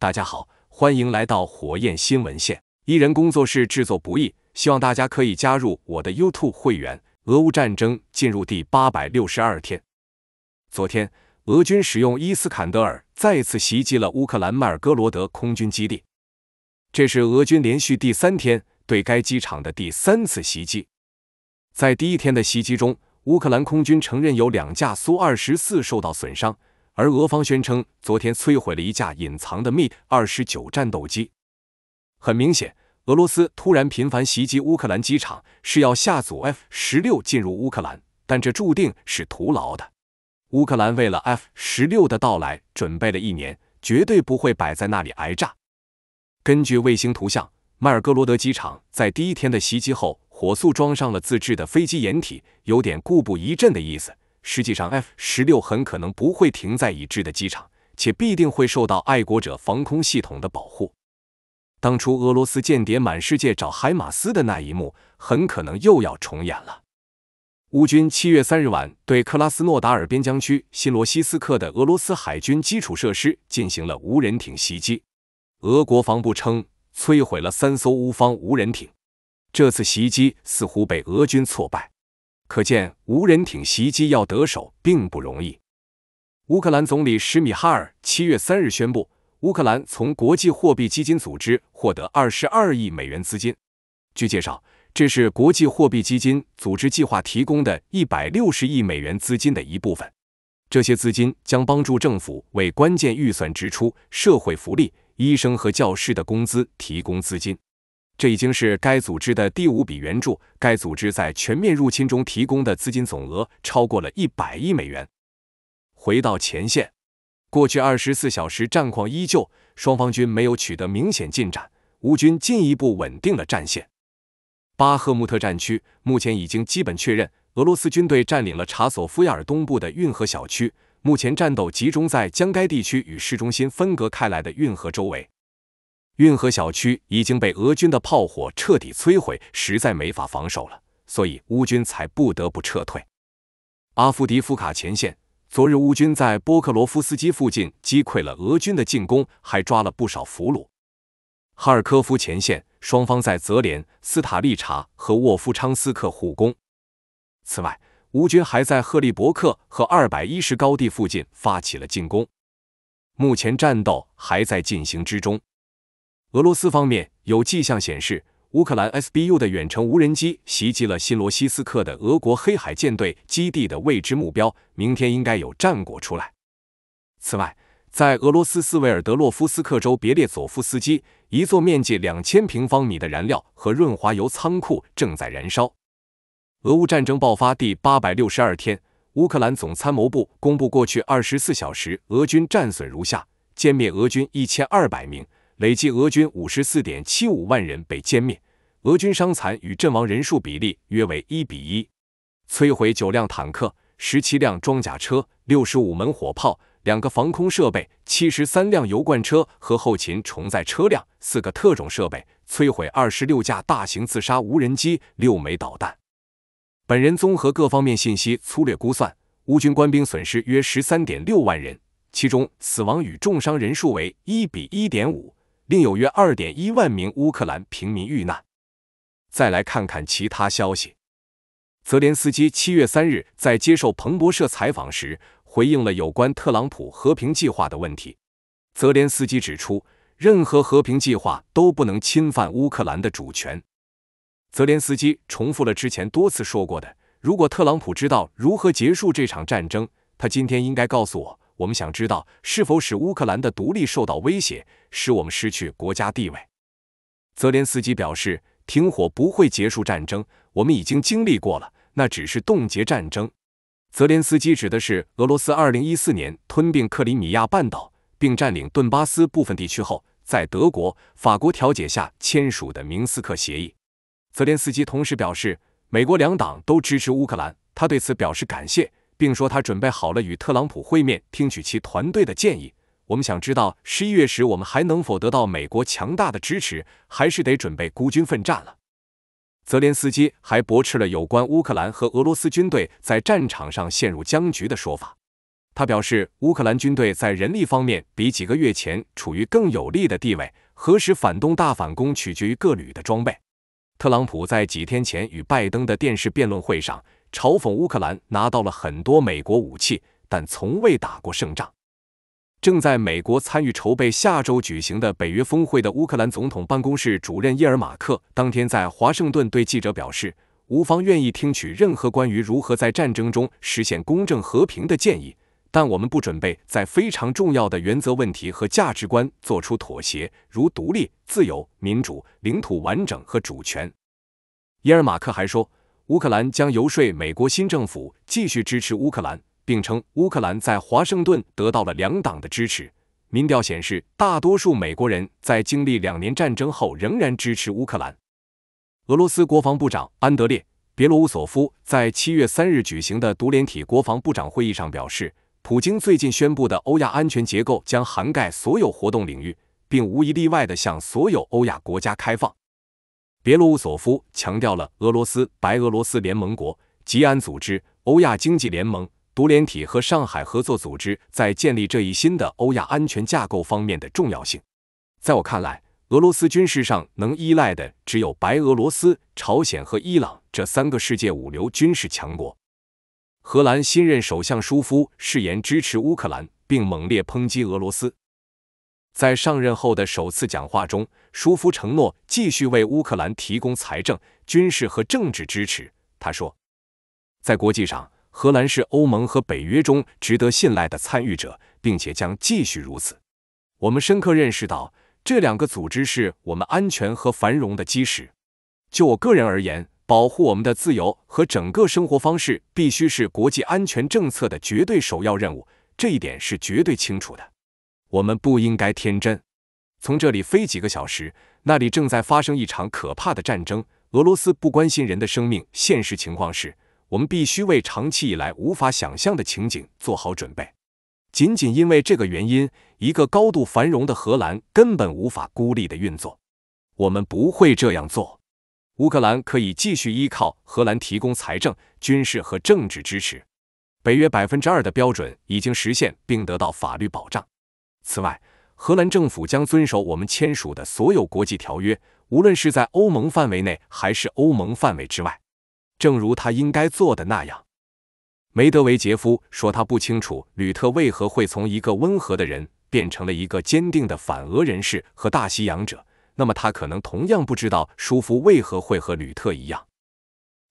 大家好，欢迎来到火焰新闻线。一人工作室制作不易，希望大家可以加入我的 YouTube 会员。俄乌战争进入第八百六十二天，昨天俄军使用伊斯坎德尔再次袭击了乌克兰迈尔戈罗德空军基地，这是俄军连续第三天对该机场的第三次袭击。在第一天的袭击中，乌克兰空军承认有两架苏二十四受到损伤。而俄方宣称，昨天摧毁了一架隐藏的米二十九战斗机。很明显，俄罗斯突然频繁袭击乌克兰机场，是要下组 F 十六进入乌克兰，但这注定是徒劳的。乌克兰为了 F 十六的到来准备了一年，绝对不会摆在那里挨炸。根据卫星图像，迈尔格罗德机场在第一天的袭击后，火速装上了自制的飞机掩体，有点故布疑阵的意思。实际上，F-16 很可能不会停在已知的机场，且必定会受到爱国者防空系统的保护。当初俄罗斯间谍满世界找海马斯的那一幕，很可能又要重演了。乌军七月三日晚对克拉斯诺达尔边疆区新罗西斯克的俄罗斯海军基础设施进行了无人艇袭击，俄国防部称摧毁了三艘乌方无人艇。这次袭击似乎被俄军挫败。可见无人艇袭击要得手并不容易。乌克兰总理什米哈尔七月三日宣布，乌克兰从国际货币基金组织获得二十二亿美元资金。据介绍，这是国际货币基金组织计划提供的一百六十亿美元资金的一部分。这些资金将帮助政府为关键预算支出、社会福利、医生和教师的工资提供资金。这已经是该组织的第五笔援助。该组织在全面入侵中提供的资金总额超过了一百亿美元。回到前线，过去二十四小时战况依旧，双方军没有取得明显进展。乌军进一步稳定了战线。巴赫穆特战区目前已经基本确认，俄罗斯军队占领了查索夫亚尔东部的运河小区。目前战斗集中在将该地区与市中心分隔开来的运河周围。运河小区已经被俄军的炮火彻底摧毁，实在没法防守了，所以乌军才不得不撤退。阿夫迪夫卡前线，昨日乌军在波克罗夫斯基附近击溃了俄军的进攻，还抓了不少俘虏。哈尔科夫前线，双方在泽连斯塔利察和沃夫昌斯克互攻。此外，乌军还在赫利伯克和二百一十高地附近发起了进攻，目前战斗还在进行之中。俄罗斯方面有迹象显示，乌克兰 SBU 的远程无人机袭击了新罗西斯克的俄国黑海舰队基地的未知目标。明天应该有战果出来。此外，在俄罗斯斯维尔德洛夫斯克州别列佐夫斯基，一座面积两千平方米的燃料和润滑油仓库正在燃烧。俄乌战争爆发第八百六十二天，乌克兰总参谋部公布过去二十四小时俄军战损如下：歼灭俄军一千二百名。累计俄军五十四点七五万人被歼灭，俄军伤残与阵亡人数比例约为一比一，摧毁九辆坦克、十七辆装甲车、六十五门火炮、两个防空设备、七十三辆油罐车和后勤重载车辆、四个特种设备，摧毁二十六架大型自杀无人机、六枚导弹。本人综合各方面信息粗略估算，乌军官兵损失约十三点六万人，其中死亡与重伤人数为一比一点五。另有约二点一万名乌克兰平民遇难。再来看看其他消息。泽连斯基七月三日在接受彭博社采访时回应了有关特朗普和平计划的问题。泽连斯基指出，任何和平计划都不能侵犯乌克兰的主权。泽连斯基重复了之前多次说过的：如果特朗普知道如何结束这场战争，他今天应该告诉我。我们想知道是否使乌克兰的独立受到威胁，使我们失去国家地位。泽连斯基表示，停火不会结束战争，我们已经经历过了，那只是冻结战争。泽连斯基指的是俄罗斯2014年吞并克里米亚半岛，并占领顿巴斯部分地区后，在德国、法国调解下签署的明斯克协议。泽连斯基同时表示，美国两党都支持乌克兰，他对此表示感谢。并说他准备好了与特朗普会面，听取其团队的建议。我们想知道十一月时我们还能否得到美国强大的支持，还是得准备孤军奋战了。泽连斯基还驳斥了有关乌克兰和俄罗斯军队在战场上陷入僵局的说法。他表示，乌克兰军队在人力方面比几个月前处于更有利的地位。何时反动大反攻取决于各旅的装备。特朗普在几天前与拜登的电视辩论会上。嘲讽乌克兰拿到了很多美国武器，但从未打过胜仗。正在美国参与筹备下周举行的北约峰会的乌克兰总统办公室主任伊尔马克当天在华盛顿对记者表示：“乌方愿意听取任何关于如何在战争中实现公正和平的建议，但我们不准备在非常重要的原则问题和价值观做出妥协，如独立、自由、民主、领土完整和主权。”伊尔马克还说。乌克兰将游说美国新政府继续支持乌克兰，并称乌克兰在华盛顿得到了两党的支持。民调显示，大多数美国人在经历两年战争后仍然支持乌克兰。俄罗斯国防部长安德烈·别洛乌索夫在七月三日举行的独联体国防部长会议上表示，普京最近宣布的欧亚安全结构将涵盖所有活动领域，并无一例外地向所有欧亚国家开放。别洛乌索夫强调了俄罗斯、白俄罗斯联盟国、吉安组织、欧亚经济联盟、独联体和上海合作组织在建立这一新的欧亚安全架构方面的重要性。在我看来，俄罗斯军事上能依赖的只有白俄罗斯、朝鲜和伊朗这三个世界五流军事强国。荷兰新任首相舒夫誓言支持乌克兰，并猛烈抨击俄罗斯。在上任后的首次讲话中，舒夫承诺继续为乌克兰提供财政、军事和政治支持。他说：“在国际上，荷兰是欧盟和北约中值得信赖的参与者，并且将继续如此。我们深刻认识到，这两个组织是我们安全和繁荣的基石。就我个人而言，保护我们的自由和整个生活方式必须是国际安全政策的绝对首要任务，这一点是绝对清楚的。”我们不应该天真。从这里飞几个小时，那里正在发生一场可怕的战争。俄罗斯不关心人的生命。现实情况是我们必须为长期以来无法想象的情景做好准备。仅仅因为这个原因，一个高度繁荣的荷兰根本无法孤立地运作。我们不会这样做。乌克兰可以继续依靠荷兰提供财政、军事和政治支持。北约百分之二的标准已经实现并得到法律保障。此外，荷兰政府将遵守我们签署的所有国际条约，无论是在欧盟范围内还是欧盟范围之外，正如他应该做的那样。梅德韦杰夫说，他不清楚吕特为何会从一个温和的人变成了一个坚定的反俄人士和大西洋者。那么，他可能同样不知道舒夫为何会和吕特一样。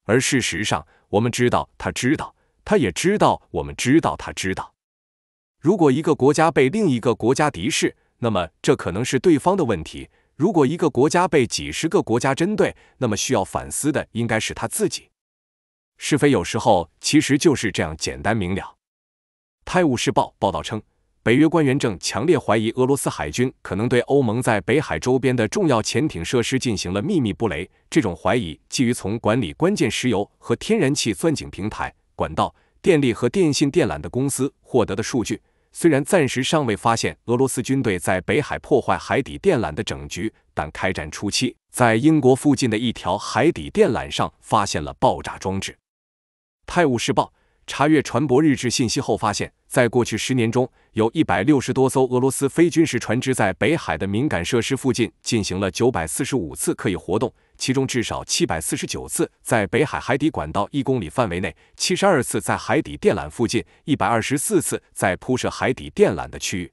而事实上，我们知道，他知道，他也知道，我们知道，他知道。如果一个国家被另一个国家敌视，那么这可能是对方的问题；如果一个国家被几十个国家针对，那么需要反思的应该是他自己。是非有时候其实就是这样简单明了。《泰晤士报》报道称，北约官员正强烈怀疑俄罗斯海军可能对欧盟在北海周边的重要潜艇设施进行了秘密布雷。这种怀疑基于从管理关键石油和天然气钻井平台、管道、电力和电信电缆的公司获得的数据。虽然暂时尚未发现俄罗斯军队在北海破坏海底电缆的整局，但开战初期，在英国附近的一条海底电缆上发现了爆炸装置。《泰晤士报》查阅船舶日志信息后发现，在过去十年中，有一百六十多艘俄罗斯非军事船只在北海的敏感设施附近进行了九百四十五次可疑活动。其中至少七百四十九次在北海海底管道一公里范围内，七十二次在海底电缆附近，一百二十四次在铺设海底电缆的区域。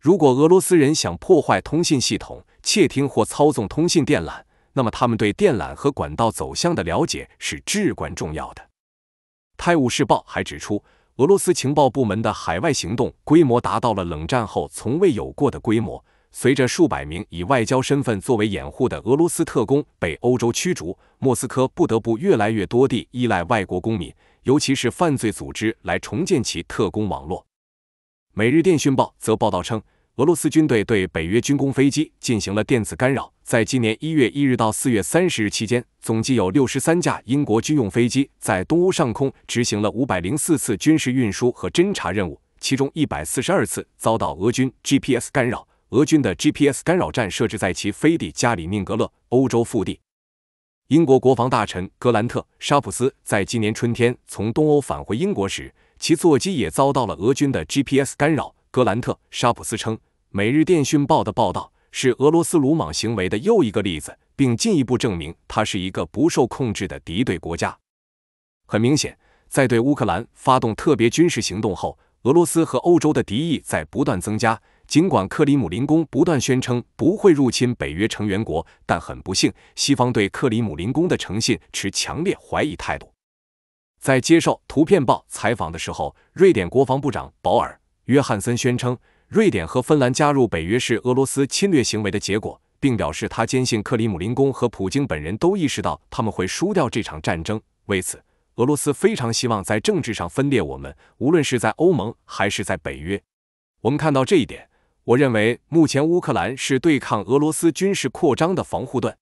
如果俄罗斯人想破坏通信系统、窃听或操纵通信电缆，那么他们对电缆和管道走向的了解是至关重要的。《泰晤士报》还指出，俄罗斯情报部门的海外行动规模达到了冷战后从未有过的规模。随着数百名以外交身份作为掩护的俄罗斯特工被欧洲驱逐，莫斯科不得不越来越多地依赖外国公民，尤其是犯罪组织来重建其特工网络。《每日电讯报》则报道称，俄罗斯军队对北约军工飞机进行了电子干扰。在今年一月一日到四月三十日期间，总计有六十三架英国军用飞机在东欧上空执行了五百零四次军事运输和侦察任务，其中一百四十二次遭到俄军 GPS 干扰。俄军的 GPS 干扰站设置在其飞地加里宁格勒，欧洲腹地。英国国防大臣格兰特·沙普斯在今年春天从东欧返回英国时，其座机也遭到了俄军的 GPS 干扰。格兰特·沙普斯称，每日电讯报的报道是俄罗斯鲁莽行为的又一个例子，并进一步证明它是一个不受控制的敌对国家。很明显，在对乌克兰发动特别军事行动后，俄罗斯和欧洲的敌意在不断增加。尽管克里姆林宫不断宣称不会入侵北约成员国，但很不幸，西方对克里姆林宫的诚信持强烈怀疑态度。在接受《图片报》采访的时候，瑞典国防部长保尔·约翰森宣称，瑞典和芬兰加入北约是俄罗斯侵略行为的结果，并表示他坚信克里姆林宫和普京本人都意识到他们会输掉这场战争。为此，俄罗斯非常希望在政治上分裂我们，无论是在欧盟还是在北约。我们看到这一点。我认为目前乌克兰是对抗俄罗斯军事扩张的防护盾。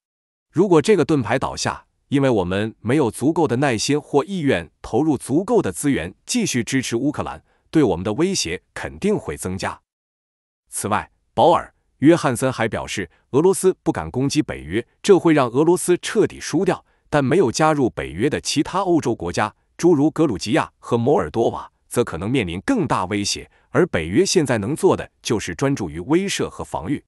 如果这个盾牌倒下，因为我们没有足够的耐心或意愿投入足够的资源继续支持乌克兰，对我们的威胁肯定会增加。此外，保尔·约翰森还表示，俄罗斯不敢攻击北约，这会让俄罗斯彻底输掉。但没有加入北约的其他欧洲国家，诸如格鲁吉亚和摩尔多瓦。则可能面临更大威胁，而北约现在能做的就是专注于威慑和防御。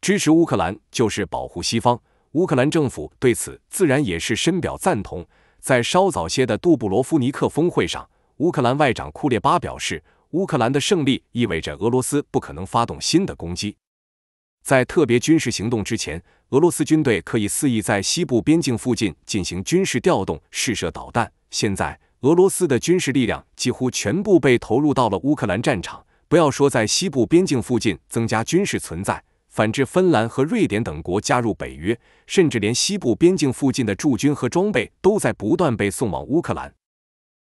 支持乌克兰就是保护西方，乌克兰政府对此自然也是深表赞同。在稍早些的杜布罗夫尼克峰会上，乌克兰外长库列巴表示：“乌克兰的胜利意味着俄罗斯不可能发动新的攻击。在特别军事行动之前，俄罗斯军队可以肆意在西部边境附近进行军事调动、试射导弹。现在。”俄罗斯的军事力量几乎全部被投入到了乌克兰战场。不要说在西部边境附近增加军事存在，反之，芬兰和瑞典等国加入北约，甚至连西部边境附近的驻军和装备都在不断被送往乌克兰。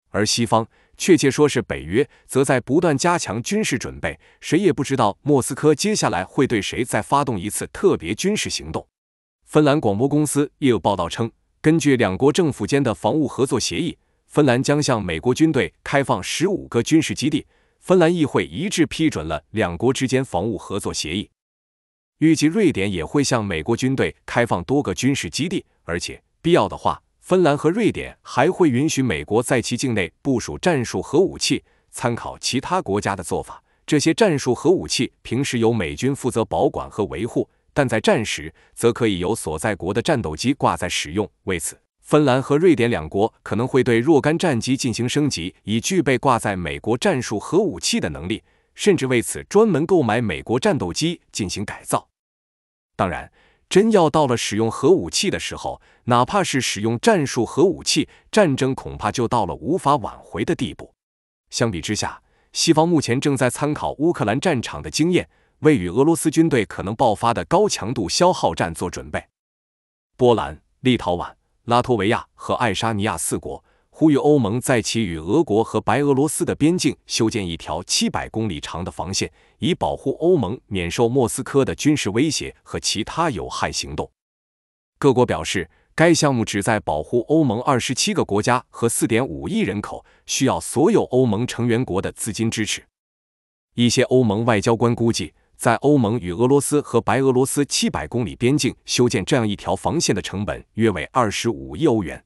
而西方，确切说是北约，则在不断加强军事准备。谁也不知道莫斯科接下来会对谁再发动一次特别军事行动。芬兰广播公司也有报道称，根据两国政府间的防务合作协议。芬兰将向美国军队开放十五个军事基地，芬兰议会一致批准了两国之间防务合作协议。预计瑞典也会向美国军队开放多个军事基地，而且必要的话，芬兰和瑞典还会允许美国在其境内部署战术核武器。参考其他国家的做法，这些战术核武器平时由美军负责保管和维护，但在战时则可以由所在国的战斗机挂在使用。为此。芬兰和瑞典两国可能会对若干战机进行升级，以具备挂载美国战术核武器的能力，甚至为此专门购买美国战斗机进行改造。当然，真要到了使用核武器的时候，哪怕是使用战术核武器，战争恐怕就到了无法挽回的地步。相比之下，西方目前正在参考乌克兰战场的经验，为与俄罗斯军队可能爆发的高强度消耗战做准备。波兰、立陶宛。拉脱维亚和爱沙尼亚四国呼吁欧盟在其与俄国和白俄罗斯的边境修建一条700公里长的防线，以保护欧盟免受莫斯科的军事威胁和其他有害行动。各国表示，该项目旨在保护欧盟27个国家和4.5亿人口，需要所有欧盟成员国的资金支持。一些欧盟外交官估计。在欧盟与俄罗斯和白俄罗斯七百公里边境修建这样一条防线的成本约为二十五亿欧元。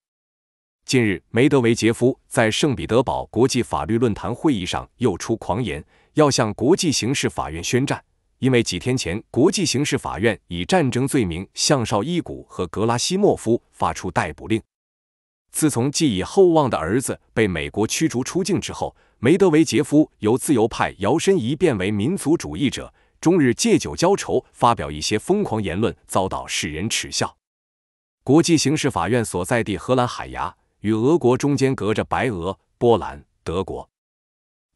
近日，梅德韦杰夫在圣彼得堡国际法律论坛会议上又出狂言，要向国际刑事法院宣战，因为几天前国际刑事法院以战争罪名向绍伊古和格拉西莫夫发出逮捕令。自从寄予厚望的儿子被美国驱逐出境之后，梅德韦杰夫由自由派摇身一变为民族主义者。终日借酒浇愁，发表一些疯狂言论，遭到世人耻笑。国际刑事法院所在地荷兰海牙，与俄国中间隔着白俄、波兰、德国。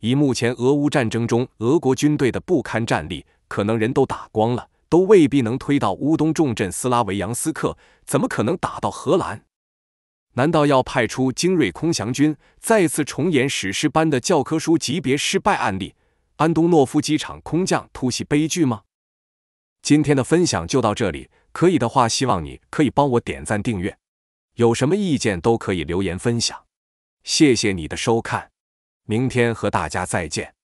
以目前俄乌战争中俄国军队的不堪战力，可能人都打光了，都未必能推到乌东重镇斯拉维扬斯克，怎么可能打到荷兰？难道要派出精锐空降军，再次重演史诗般的教科书级别失败案例？安东诺夫机场空降突袭悲剧吗？今天的分享就到这里，可以的话希望你可以帮我点赞订阅，有什么意见都可以留言分享，谢谢你的收看，明天和大家再见。